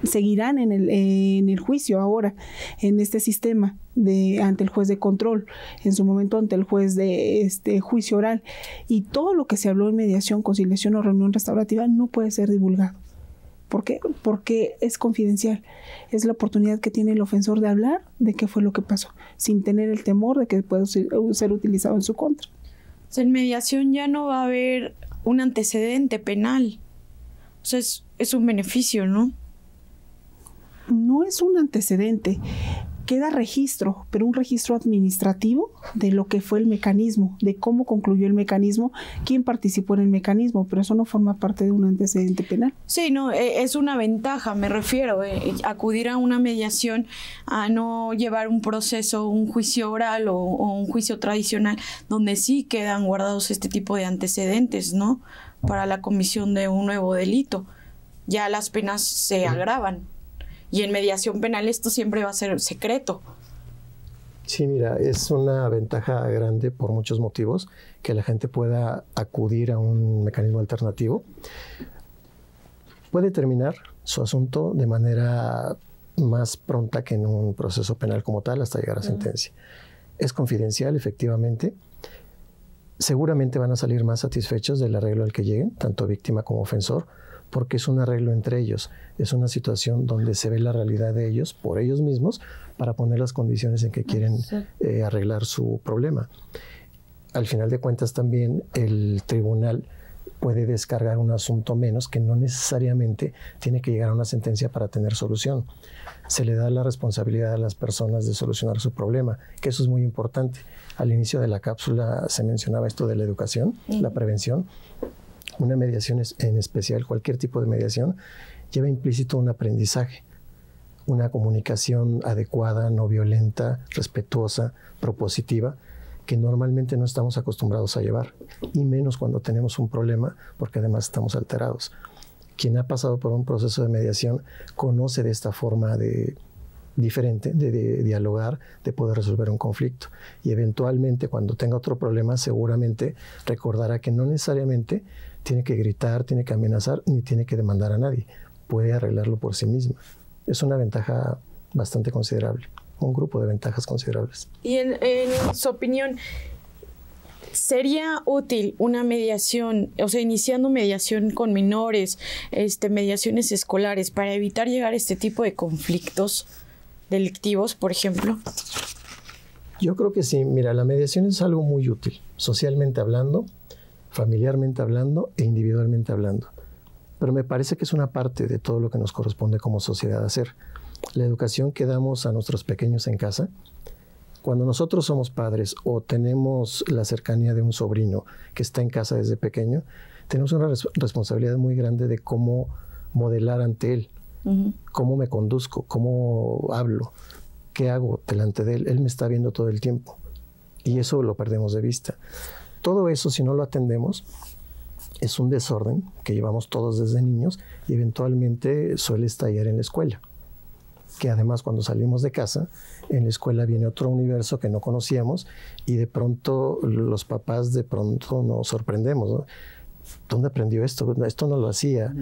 seguirán en el, en el juicio ahora, en este sistema de, ante el juez de control, en su momento ante el juez de este juicio oral. Y todo lo que se habló en mediación, conciliación o reunión restaurativa no puede ser divulgado. ¿Por qué? Porque es confidencial. Es la oportunidad que tiene el ofensor de hablar de qué fue lo que pasó, sin tener el temor de que pueda ser eh, utilizado en su contra. en mediación ya no va a haber un antecedente penal. O sea, es un beneficio, ¿no? No es un antecedente queda registro, pero un registro administrativo de lo que fue el mecanismo, de cómo concluyó el mecanismo, quién participó en el mecanismo, pero eso no forma parte de un antecedente penal. Sí, no, e, es una ventaja, me refiero, eh, acudir a una mediación, a no llevar un proceso, un juicio oral o, o un juicio tradicional, donde sí quedan guardados este tipo de antecedentes, ¿no? Para la comisión de un nuevo delito. Ya las penas se agravan. Y en mediación penal esto siempre va a ser secreto. Sí, mira, es una ventaja grande por muchos motivos que la gente pueda acudir a un mecanismo alternativo. Puede terminar su asunto de manera más pronta que en un proceso penal como tal hasta llegar a sentencia. Es confidencial, efectivamente. Seguramente van a salir más satisfechos del arreglo al que lleguen, tanto víctima como ofensor, porque es un arreglo entre ellos, es una situación donde se ve la realidad de ellos por ellos mismos para poner las condiciones en que quieren eh, arreglar su problema. Al final de cuentas también el tribunal puede descargar un asunto menos que no necesariamente tiene que llegar a una sentencia para tener solución. Se le da la responsabilidad a las personas de solucionar su problema, que eso es muy importante. Al inicio de la cápsula se mencionaba esto de la educación, la prevención una mediación en especial, cualquier tipo de mediación, lleva implícito un aprendizaje, una comunicación adecuada, no violenta, respetuosa, propositiva, que normalmente no estamos acostumbrados a llevar, y menos cuando tenemos un problema, porque además estamos alterados. Quien ha pasado por un proceso de mediación conoce de esta forma de diferente de, dialogar, de poder resolver un conflicto. Y eventualmente cuando tenga otro problema seguramente recordará que no necesariamente tiene que gritar, tiene que amenazar, ni tiene que demandar a nadie. Puede arreglarlo por sí misma. Es una ventaja bastante considerable, un grupo de ventajas considerables. Y en, su opinión, ¿sería útil una mediación, o sea, iniciando mediación con menores, este, mediaciones escolares, para evitar llegar a este tipo de conflictos delictivos, por ejemplo? Yo creo que sí. Mira, la mediación es algo muy útil, socialmente hablando, familiarmente hablando e individualmente hablando. Pero me parece que es una parte de todo lo que nos corresponde como sociedad hacer. La educación que damos a nuestros pequeños en casa, cuando nosotros somos padres o tenemos la cercanía de un sobrino que está en casa desde pequeño, tenemos una responsabilidad muy grande de cómo modelar ante él, cómo me conduzco, cómo hablo, qué hago delante de él. Él me está viendo todo el tiempo y eso lo perdemos de vista. Todo eso, si no lo atendemos, es un desorden que llevamos todos desde niños y eventualmente suele estallar en la escuela. Que además cuando salimos de casa, en la escuela viene otro universo que no conocíamos y de pronto los papás de pronto nos sorprendemos. ¿Dónde aprendió esto? Esto no lo hacía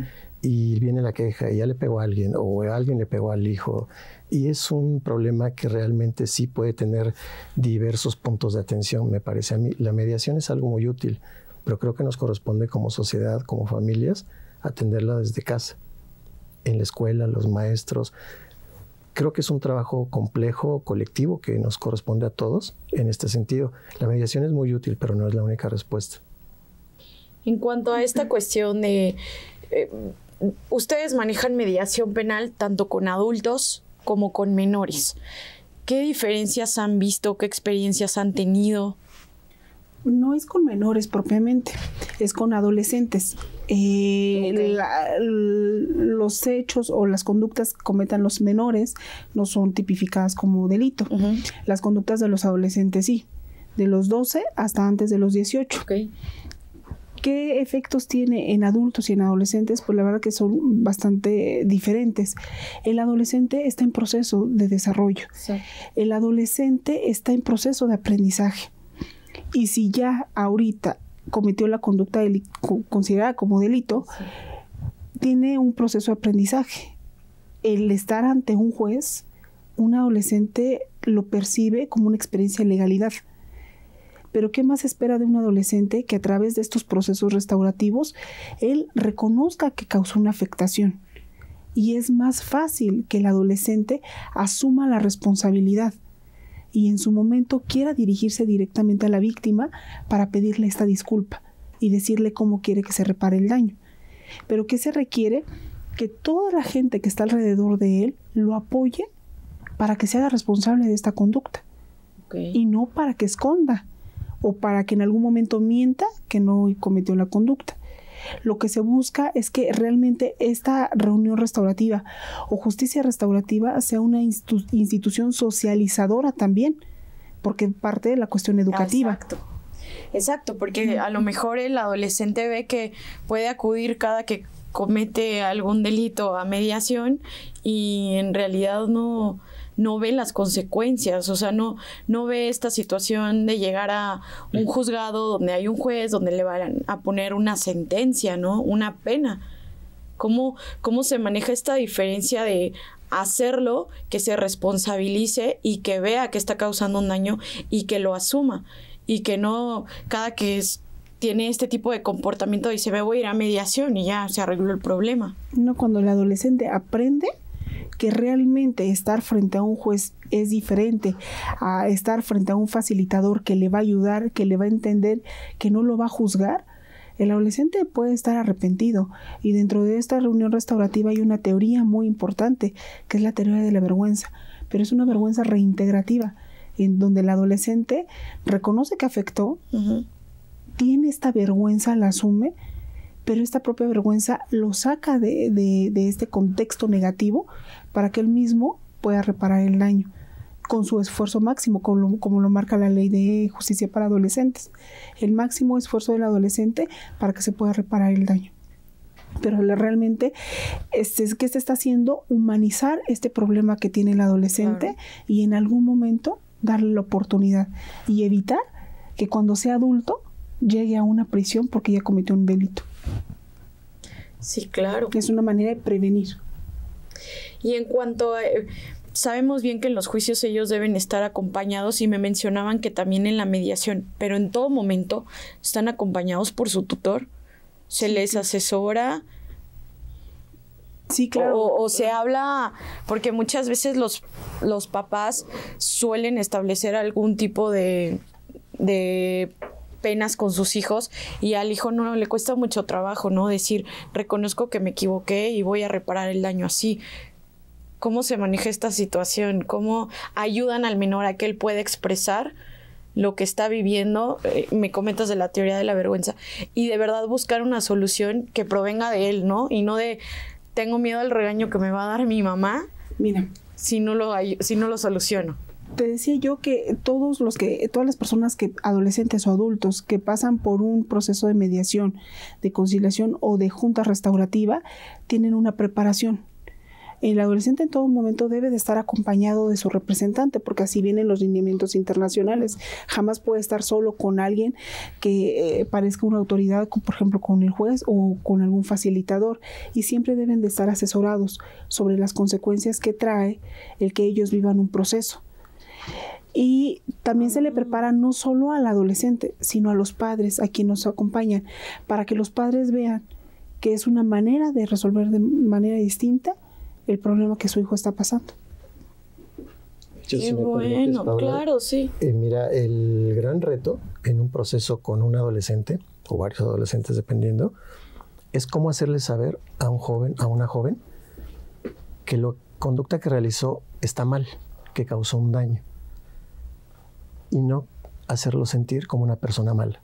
y viene la queja, y ya le pegó a alguien, o alguien le pegó al hijo. Y es un problema que realmente sí puede tener diversos puntos de atención, me parece a mí. La mediación es algo muy útil, pero creo que nos corresponde como sociedad, como familias, atenderla desde casa, en la escuela, los maestros. Creo que es un trabajo complejo, colectivo, que nos corresponde a todos en este sentido. La mediación es muy útil, pero no es la única respuesta. En cuanto a esta cuestión de... Eh, ustedes manejan mediación penal tanto con adultos como con menores. ¿Qué diferencias han visto? ¿Qué experiencias han tenido? No es con menores propiamente, es con adolescentes. Eh, los hechos o las conductas que cometan los menores no son tipificadas como delito. Las conductas de los adolescentes sí, de los 12 hasta antes de los 18. ¿Qué efectos tiene en adultos y en adolescentes? Pues la verdad que son bastante diferentes. El adolescente está en proceso de desarrollo. El adolescente está en proceso de aprendizaje. Y si ya ahorita cometió la conducta considerada como delito, tiene un proceso de aprendizaje. El estar ante un juez, un adolescente lo percibe como una experiencia de legalidad. Pero ¿qué más espera de un adolescente que a través de estos procesos restaurativos él reconozca que causó una afectación? Y es más fácil que el adolescente asuma la responsabilidad y en su momento quiera dirigirse directamente a la víctima para pedirle esta disculpa y decirle cómo quiere que se repare el daño. Pero ¿qué se requiere? Que toda la gente que está alrededor de él lo apoye para que se haga responsable de esta conducta y no para que esconda o para que en algún momento mienta que no cometió la conducta. Lo que se busca es que realmente esta reunión restaurativa o justicia restaurativa sea una institución socializadora también, porque parte de la cuestión educativa. Exacto. Exacto, porque a lo mejor el adolescente ve que puede acudir cada que comete algún delito a mediación y en realidad no, no ve las consecuencias, o sea, no, no ve esta situación de llegar a un juzgado donde hay un juez, donde le van a poner una sentencia, ¿no? Una pena. ¿Cómo, cómo se maneja esta diferencia de hacerlo, que se responsabilice y que vea que está causando un daño y que lo asuma? Y que no, cada que tiene este tipo de comportamiento dice, me voy a ir a mediación y ya se arregló el problema. No, cuando el adolescente aprende que realmente estar frente a un juez es diferente a estar frente a un facilitador que le va a ayudar, que le va a entender, que no lo va a juzgar. El adolescente puede estar arrepentido y dentro de esta reunión restaurativa hay una teoría muy importante, que es la teoría de la vergüenza, pero es una vergüenza reintegrativa, en donde el adolescente reconoce que afectó, tiene esta vergüenza, la asume pero esta propia vergüenza lo saca de, este contexto negativo para que él mismo pueda reparar el daño con su esfuerzo máximo, como lo, marca la ley de justicia para adolescentes. El máximo esfuerzo del adolescente para que se pueda reparar el daño. Pero realmente, este, que se está haciendo? Humanizar este problema que tiene el adolescente y en algún momento darle la oportunidad y evitar que cuando sea adulto llegue a una prisión porque ya cometió un delito. Sí, claro. Es una manera de prevenir. Y en cuanto a... Eh, sabemos bien que en los juicios ellos deben estar acompañados y me mencionaban que también en la mediación, pero en todo momento están acompañados por su tutor, se les asesora, Sí, claro. O, se habla, porque muchas veces los, los papás suelen establecer algún tipo de, de penas con sus hijos y al hijo no le cuesta mucho trabajo, ¿no? Decir, reconozco que me equivoqué y voy a reparar el daño así. ¿Cómo se maneja esta situación? ¿Cómo ayudan al menor a que él pueda expresar? lo que está viviendo, eh, me comentas de la teoría de la vergüenza, y de verdad buscar una solución que provenga de él, ¿no? Y no de, tengo miedo al regaño que me va a dar mi mamá, mira, si no lo, si no lo soluciono te decía yo que todos los que todas las personas que adolescentes o adultos que pasan por un proceso de mediación, de conciliación o de junta restaurativa tienen una preparación. El adolescente en todo momento debe de estar acompañado de su representante, porque así vienen los lineamientos internacionales. Jamás puede estar solo con alguien que eh, parezca una autoridad, por ejemplo, con el juez o con algún facilitador. Y siempre deben de estar asesorados sobre las consecuencias que trae el que ellos vivan un proceso y también se le prepara no solo al adolescente, sino a los padres, a quienes nos acompañan, para que los padres vean que es una manera de resolver de manera distinta el problema que su hijo está pasando. bueno, claro, sí. Eh, mira, el gran reto en un proceso con un adolescente, o varios adolescentes dependiendo, es cómo hacerle saber a un joven, a una joven, que la conducta que realizó está mal, que causó un daño y no hacerlo sentir como una persona mala,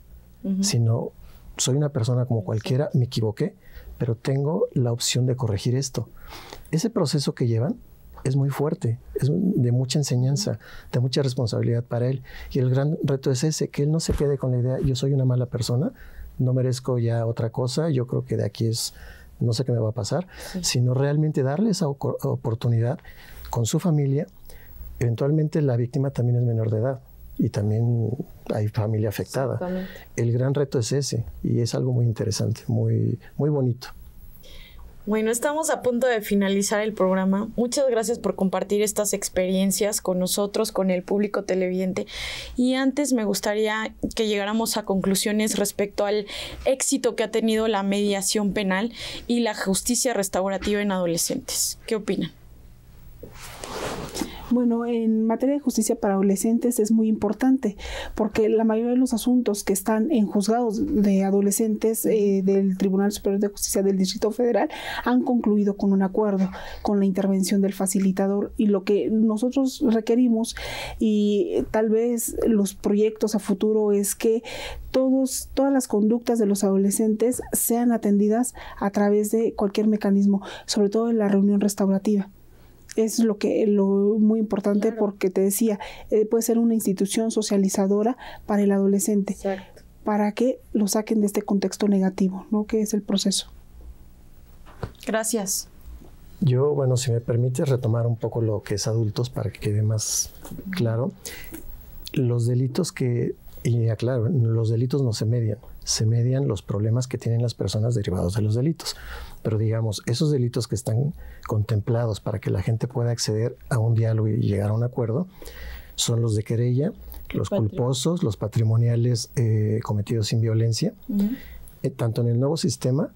sino soy una persona como cualquiera, me equivoqué, pero tengo la opción de corregir esto. Ese proceso que llevan es muy fuerte, es de mucha enseñanza, de mucha responsabilidad para él. Y el gran reto es ese, que él no se quede con la idea, yo soy una mala persona, no merezco ya otra cosa, yo creo que de aquí es, no sé qué me va a pasar, sino realmente darle esa oportunidad con su familia. Eventualmente la víctima también es menor de edad y también hay familia afectada. El gran reto es ese y es algo muy interesante, muy, muy bonito. Bueno, estamos a punto de finalizar el programa. Muchas gracias por compartir estas experiencias con nosotros, con el público televidente. Y antes me gustaría que llegáramos a conclusiones respecto al éxito que ha tenido la mediación penal y la justicia restaurativa en adolescentes. ¿Qué opinan? Bueno, en materia de justicia para adolescentes es muy importante porque la mayoría de los asuntos que están en juzgados de adolescentes eh, del Tribunal Superior de Justicia del Distrito Federal han concluido con un acuerdo, con la intervención del facilitador y lo que nosotros requerimos y tal vez los proyectos a futuro es que todos, todas las conductas de los adolescentes sean atendidas a través de cualquier mecanismo, sobre todo en la reunión restaurativa es lo que lo muy importante porque te decía, eh, puede ser una institución socializadora para el adolescente. Para que lo saquen de este contexto negativo, ¿no? Que es el proceso. Gracias. Yo, bueno, si me permite retomar un poco lo que es adultos para que quede más claro. Los delitos que, y aclaro, los delitos no se median, se median los problemas que tienen las personas derivados de los delitos pero digamos, esos delitos que están contemplados para que la gente pueda acceder a un diálogo y llegar a un acuerdo son los de querella, los culposos, los patrimoniales eh, cometidos sin violencia, eh, tanto en el nuevo sistema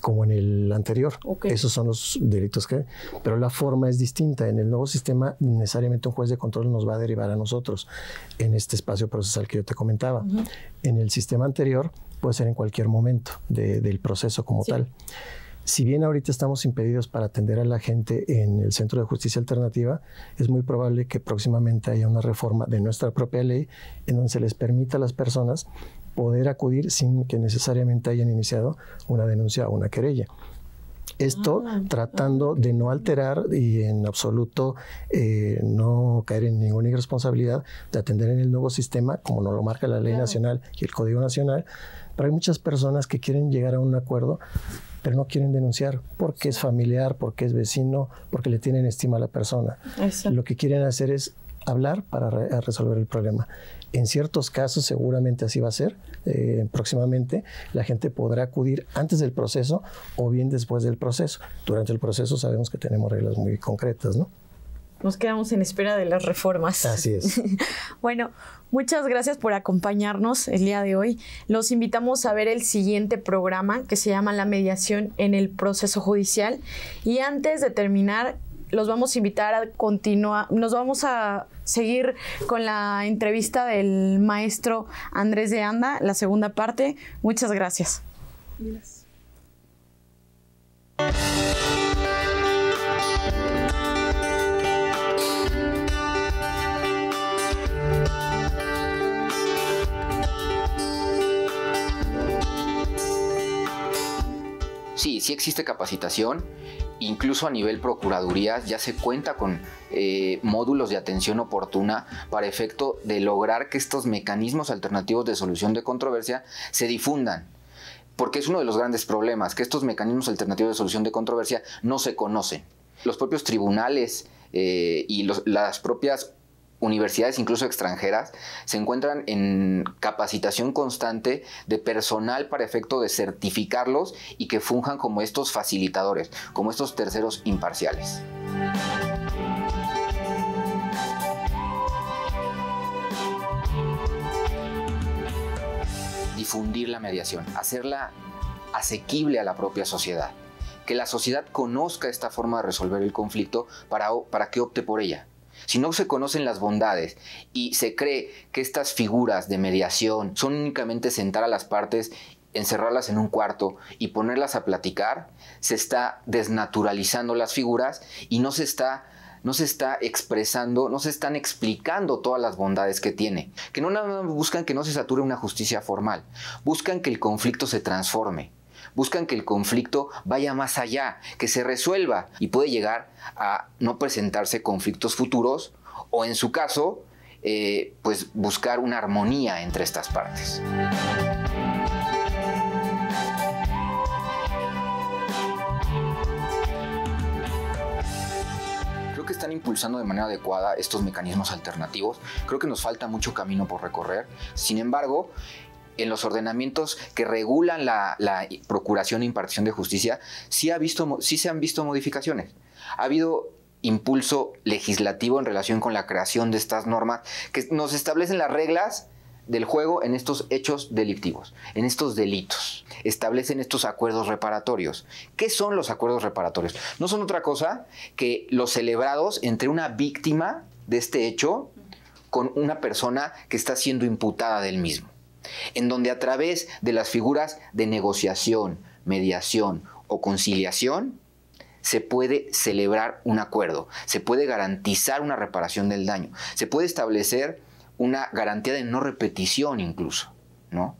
como en el anterior. Esos son los delitos que... Pero la forma es distinta. En el nuevo sistema necesariamente un juez de control nos va a derivar a nosotros en este espacio procesal que yo te comentaba. En el sistema anterior puede ser en cualquier momento del proceso como tal si bien ahorita estamos impedidos para atender a la gente en el Centro de Justicia Alternativa, es muy probable que próximamente haya una reforma de nuestra propia ley en donde se les permita a las personas poder acudir sin que necesariamente hayan iniciado una denuncia o una querella. Esto ah, tratando de no alterar y en absoluto eh, no caer en ninguna irresponsabilidad de atender en el nuevo sistema, como nos lo marca la ley nacional y el Código Nacional. Pero hay muchas personas que quieren llegar a un acuerdo, pero no quieren denunciar porque es familiar, porque es vecino, porque le tienen estima a la persona. Lo que quieren hacer es hablar para resolver el problema en ciertos casos seguramente así va a ser. Eh, próximamente la gente podrá acudir antes del proceso o bien después del proceso. Durante el proceso sabemos que tenemos reglas muy concretas, ¿no? Nos quedamos en espera de las reformas. Así es. bueno, muchas gracias por acompañarnos el día de hoy. Los invitamos a ver el siguiente programa que se llama La mediación en el proceso judicial. Y antes de terminar, los vamos a invitar a continuar, nos vamos a seguir con la entrevista del maestro Andrés de Anda, la segunda parte. Muchas gracias. Sí, sí existe capacitación incluso a nivel procuraduría ya se cuenta con eh, módulos de atención oportuna para efecto de lograr que estos mecanismos alternativos de solución de controversia se difundan. Porque es uno de los grandes problemas, que estos mecanismos alternativos de solución de controversia no se conocen. Los propios tribunales eh, y las propias universidades incluso extranjeras se encuentran en capacitación constante de personal para efecto de certificarlos y que funjan como estos facilitadores, como estos terceros imparciales. Difundir la mediación, hacerla asequible a la propia sociedad, que la sociedad conozca esta forma de resolver el conflicto para, para que opte por ella si no se conocen las bondades y se cree que estas figuras de mediación son únicamente sentar a las partes encerrarlas en un cuarto y ponerlas a platicar, se está desnaturalizando las figuras y no se está no se está expresando, no se están explicando todas las bondades que tiene. Que no buscan que no se sature una justicia formal, buscan que el conflicto se transforme, buscan que el conflicto vaya más allá, que se resuelva y puede llegar a no presentarse conflictos futuros o en su caso, eh, pues buscar una armonía entre estas partes. Creo que están impulsando de manera adecuada estos mecanismos alternativos. Creo que nos falta mucho camino por recorrer. Sin embargo, en los ordenamientos que regulan la, procuración e impartición de justicia, sí, ha visto, sí se han visto modificaciones. Ha habido impulso legislativo en relación con la creación de estas normas que nos establecen las reglas del juego en estos hechos delictivos, en estos delitos. Establecen estos acuerdos reparatorios. ¿Qué son los acuerdos reparatorios? No son otra cosa que los celebrados entre una víctima de este hecho con una persona que está siendo imputada del mismo en donde a través de las figuras de negociación, mediación o conciliación, se puede celebrar un acuerdo, se puede garantizar una reparación del daño, se puede establecer una garantía de no repetición incluso, ¿no?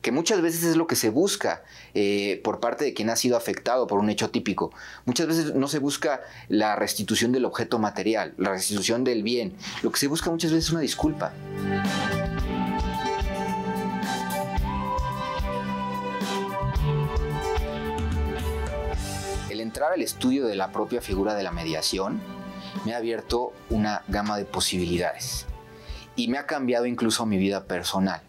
Que muchas veces es lo que se busca eh, por parte de quien ha sido afectado por un hecho típico. Muchas veces no se busca la restitución del objeto material, la restitución del bien. Lo que se busca muchas veces es una disculpa. entrar al estudio de la propia figura de la mediación, me ha abierto una gama de posibilidades y me ha cambiado incluso mi vida personal.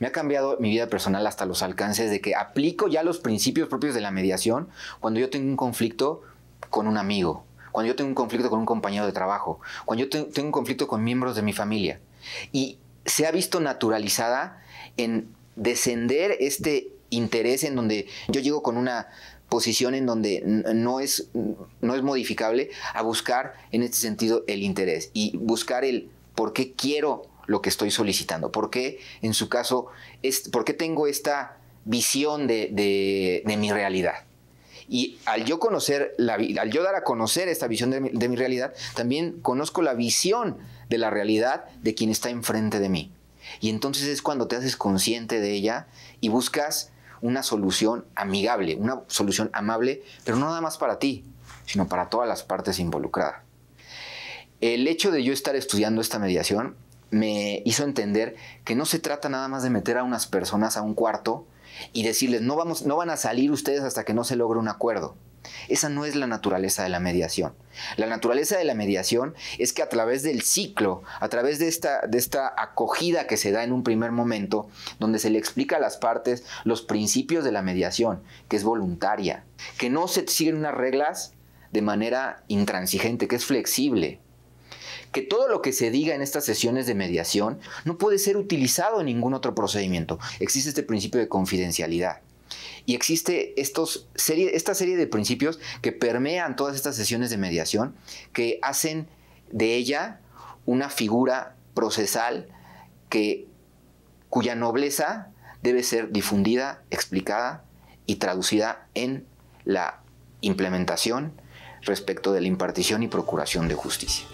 Me ha cambiado mi vida personal hasta los alcances de que aplico ya los principios propios de la mediación cuando yo tengo un conflicto con un amigo, cuando yo tengo un conflicto con un compañero de trabajo, cuando yo tengo un conflicto con miembros de mi familia. Y se ha visto naturalizada en descender este interés en donde yo llego con una posición en donde no es, no es modificable a buscar en este sentido el interés y buscar el por qué quiero lo que estoy solicitando, por qué en su caso, es, por qué tengo esta visión de, mi realidad. Y al yo conocer, la, al yo dar a conocer esta visión de mi realidad, también conozco la visión de la realidad de quien está enfrente de mí. Y entonces es cuando te haces consciente de ella y buscas una solución amigable, una solución amable, pero no nada más para ti, sino para todas las partes involucradas. El hecho de yo estar estudiando esta mediación me hizo entender que no se trata nada más de meter a unas personas a un cuarto y decirles, no, vamos, no van a salir ustedes hasta que no se logre un acuerdo. Esa no es la naturaleza de la mediación. La naturaleza de la mediación es que a través del ciclo, a través de esta, acogida que se da en un primer momento, donde se le explica a las partes los principios de la mediación, que es voluntaria, que no se siguen unas reglas de manera intransigente, que es flexible, que todo lo que se diga en estas sesiones de mediación no puede ser utilizado en ningún otro procedimiento. Existe este principio de confidencialidad y existe esta serie de principios que permean todas estas sesiones de mediación, que hacen de ella una figura procesal cuya nobleza debe ser difundida, explicada y traducida en la implementación respecto de la impartición y procuración de justicia.